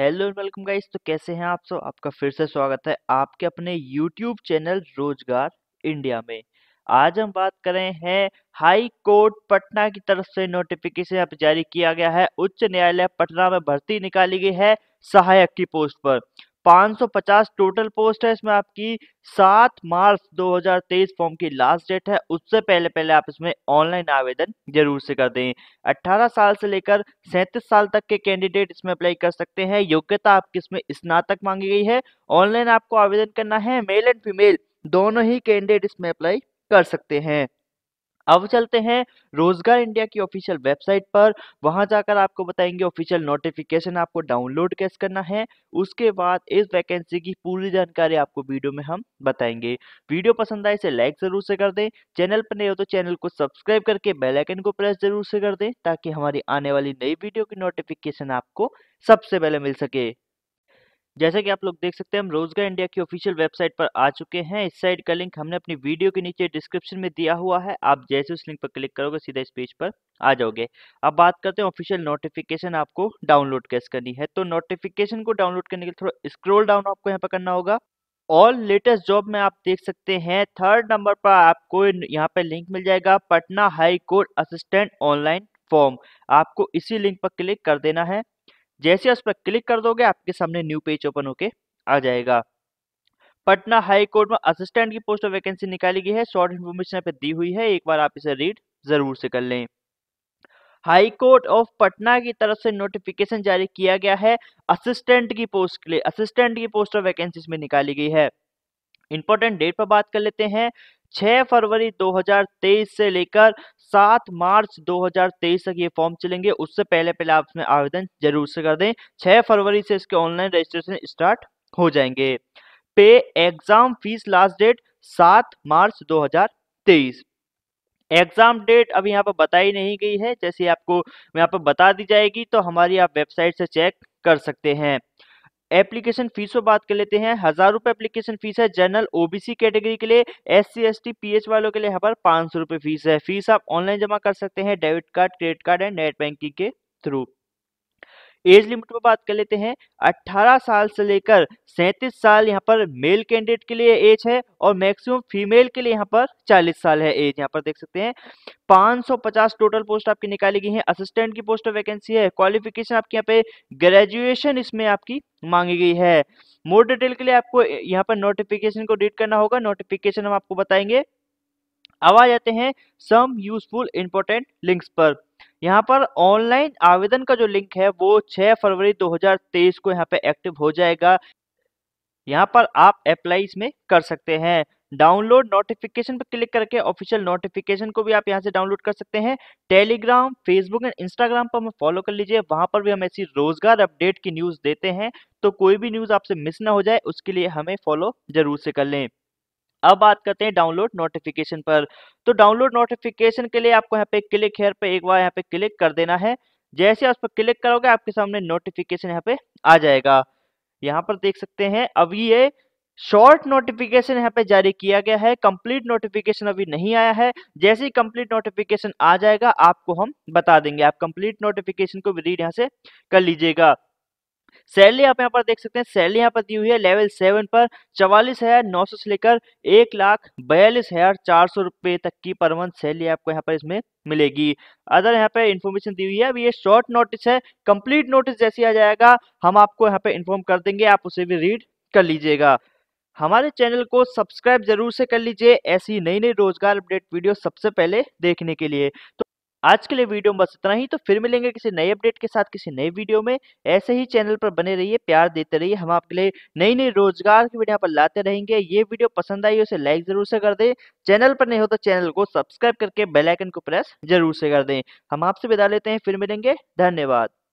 hello welcome guys तो कैसे हैं आप सब आपका फिर से स्वागत है आपके अपने यूट्यूब चैनल रोजगार इंडिया में आज हम बात कर रहे हैं हाई कोर्ट पटना की तरफ से नोटिफिकेशन अब जारी किया गया है उच्च न्यायालय पटना में भर्ती निकाली गई है सहायक की पोस्ट पर 550 टोटल पोस्ट है इसमें आपकी 7 मार्च 2023 फॉर्म की लास्ट डेट है उससे पहले पहले आप इसमें ऑनलाइन आवेदन जरूर से कर दें 18 साल से लेकर 37 साल तक के कैंडिडेट इसमें अप्लाई कर सकते हैं योग्यता आपकी इसमें स्नातक मांगी गई है ऑनलाइन आपको आवेदन करना है मेल एंड फीमेल दोनों ही कैंडिडेट इसमें अप्लाई कर सकते हैं अब चलते हैं रोजगार इंडिया की ऑफिशियल वेबसाइट पर वहां जाकर आपको बताएंगे ऑफिशियल नोटिफिकेशन आपको डाउनलोड कैसे करना है उसके बाद इस वैकेंसी की पूरी जानकारी आपको वीडियो में हम बताएंगे वीडियो पसंद आए इसे लाइक जरूर से कर दें चैनल पर नहीं हो तो चैनल को सब्सक्राइब करके बेलाइकन को प्रेस जरूर से कर दें ताकि हमारी आने वाली नई वीडियो की नोटिफिकेशन आपको सबसे पहले मिल सके जैसे कि आप लोग देख सकते हैं हम रोजगार इंडिया की ऑफिशियल वेबसाइट पर आ चुके हैं इस साइट का लिंक हमने अपनी वीडियो के नीचे डिस्क्रिप्शन में दिया हुआ है आप जैसे उस लिंक पर क्लिक करोगे सीधा इस पेज पर आ जाओगे अब बात करते हैं ऑफिशियल नोटिफिकेशन आपको डाउनलोड कैसे करनी है तो नोटिफिकेशन को डाउनलोड करने के लिए थोड़ा स्क्रोल डाउन आपको यहाँ पर करना होगा ऑल लेटेस्ट जॉब में आप देख सकते हैं थर्ड नंबर पर आपको यहाँ पे लिंक मिल जाएगा Patna high court assistant online form आपको इसी लिंक पर क्लिक कर देना है जैसे उस पर क्लिक कर दोगे आपके सामने न्यू पेज ओपन होके आ जाएगा पटना हाई कोर्ट में असिस्टेंट की पोस्ट वैकेंसी निकाली गई है शॉर्ट इन्फॉर्मेशन पे दी हुई है एक बार आप इसे रीड जरूर से कर लें हाई कोर्ट ऑफ पटना की तरफ से नोटिफिकेशन जारी किया गया है असिस्टेंट की पोस्ट के लिए असिस्टेंट की पोस्ट और वैकेंसी में निकाली गई है इंपॉर्टेंट डेट पर बात कर लेते हैं 6 फरवरी 2023 से लेकर 7 मार्च 2023 तक ये फॉर्म चलेंगे उससे पहले पहले आप इसमें आवेदन जरूर से कर दें 6 फरवरी से इसके ऑनलाइन रजिस्ट्रेशन स्टार्ट हो जाएंगे पे एग्जाम फीस लास्ट डेट 7 मार्च 2023 एग्जाम डेट अभी यहाँ पर बताई नहीं गई है जैसे आपको यहाँ पर बता दी जाएगी तो हमारी आप वेबसाइट से चेक कर सकते हैं एप्लीकेशन पर बात कर लेते हैं हजार रुपए एप्लीकेशन फीस है जनरल ओबीसी कैटेगरी के लिए S C S T P H वालों के लिए यहाँ पर पांच सौ रुपए फीस है फीस आप ऑनलाइन जमा कर सकते हैं debit card credit card and net banking के थ्रू एज लिमिट पर बात कर लेते हैं 18 साल से लेकर 37 साल यहाँ पर मेल कैंडिडेट के लिए एज है और मैक्सिमम फीमेल के लिए यहाँ पर 40 साल है एज यहाँ पर देख सकते हैं 550 टोटल पोस्ट आपकी निकाली गई है असिस्टेंट की पोस्ट वैकेंसी है क्वालिफिकेशन आपके यहाँ पे ग्रेजुएशन इसमें आपकी मांगी गई है मोर डिटेल के लिए आपको यहाँ पर नोटिफिकेशन को रीड करना होगा नोटिफिकेशन हम आपको बताएंगे अब आ जाते हैं सम यूजफुल इंपॉर्टेंट लिंक्स पर यहाँ पर ऑनलाइन आवेदन का जो लिंक है वो 6 फरवरी 2023 को यहाँ पे एक्टिव हो जाएगा यहाँ पर आप अप्लाई इसमें कर सकते हैं डाउनलोड नोटिफिकेशन पर क्लिक करके ऑफिशियल नोटिफिकेशन को भी आप यहाँ से डाउनलोड कर सकते हैं टेलीग्राम फेसबुक एंड इंस्टाग्राम पर हमें फॉलो कर लीजिए वहां पर भी हम ऐसी रोजगार अपडेट की न्यूज़ देते हैं तो कोई भी न्यूज़ आपसे मिस ना हो जाए उसके लिए हमें फॉलो जरूर से कर लें अब बात करते हैं डाउनलोड नोटिफिकेशन पर तो डाउनलोड नोटिफिकेशन के लिए आपको यहाँ पे क्लिक हेयर पे एक बार यहाँ पे क्लिक कर देना है जैसे आप उस पर क्लिक करोगे आपके सामने नोटिफिकेशन यहाँ पे आ जाएगा यहाँ पर देख सकते हैं अभी ये शॉर्ट नोटिफिकेशन यहाँ पे जारी किया गया है कंप्लीट नोटिफिकेशन अभी नहीं आया है जैसे ही कंप्लीट नोटिफिकेशन आ जाएगा आपको हम बता देंगे आप कंप्लीट नोटिफिकेशन को रीड यहाँ से कर लीजिएगा सैलरी आप यहाँ पर देख सकते हैं सैलरी यहाँ पर दी हुई है लेवल सेवन पर चवालीस हजार नौ सौ से लेकर एक लाख बयालीस हजार चार सौ रुपए तक की पर मंथ सैलरी आपको यहाँ पर इसमें मिलेगी अदर यहाँ पे इन्फॉर्मेशन दी हुई है अभी ये शॉर्ट नोटिस है कंप्लीट नोटिस जैसे आ जाएगा हम आपको यहाँ पे इन्फॉर्म कर देंगे आप उसे भी रीड कर लीजिएगा हमारे चैनल को सब्सक्राइब जरूर से कर लीजिए ऐसी नई नई रोजगार अपडेट वीडियो सबसे पहले देखने के लिए तो आज के लिए वीडियो में बस इतना ही तो फिर मिलेंगे किसी नए अपडेट के साथ किसी नए वीडियो में ऐसे ही चैनल पर बने रहिए प्यार देते रहिए हम आपके लिए नई नई रोजगार की वीडियो पर लाते रहेंगे ये वीडियो पसंद आई उसे लाइक जरूर से कर दें चैनल पर नहीं हो तो चैनल को सब्सक्राइब करके बेलाइकन को प्रेस जरूर से कर दें हम आपसे विदा लेते हैं फिर मिलेंगे धन्यवाद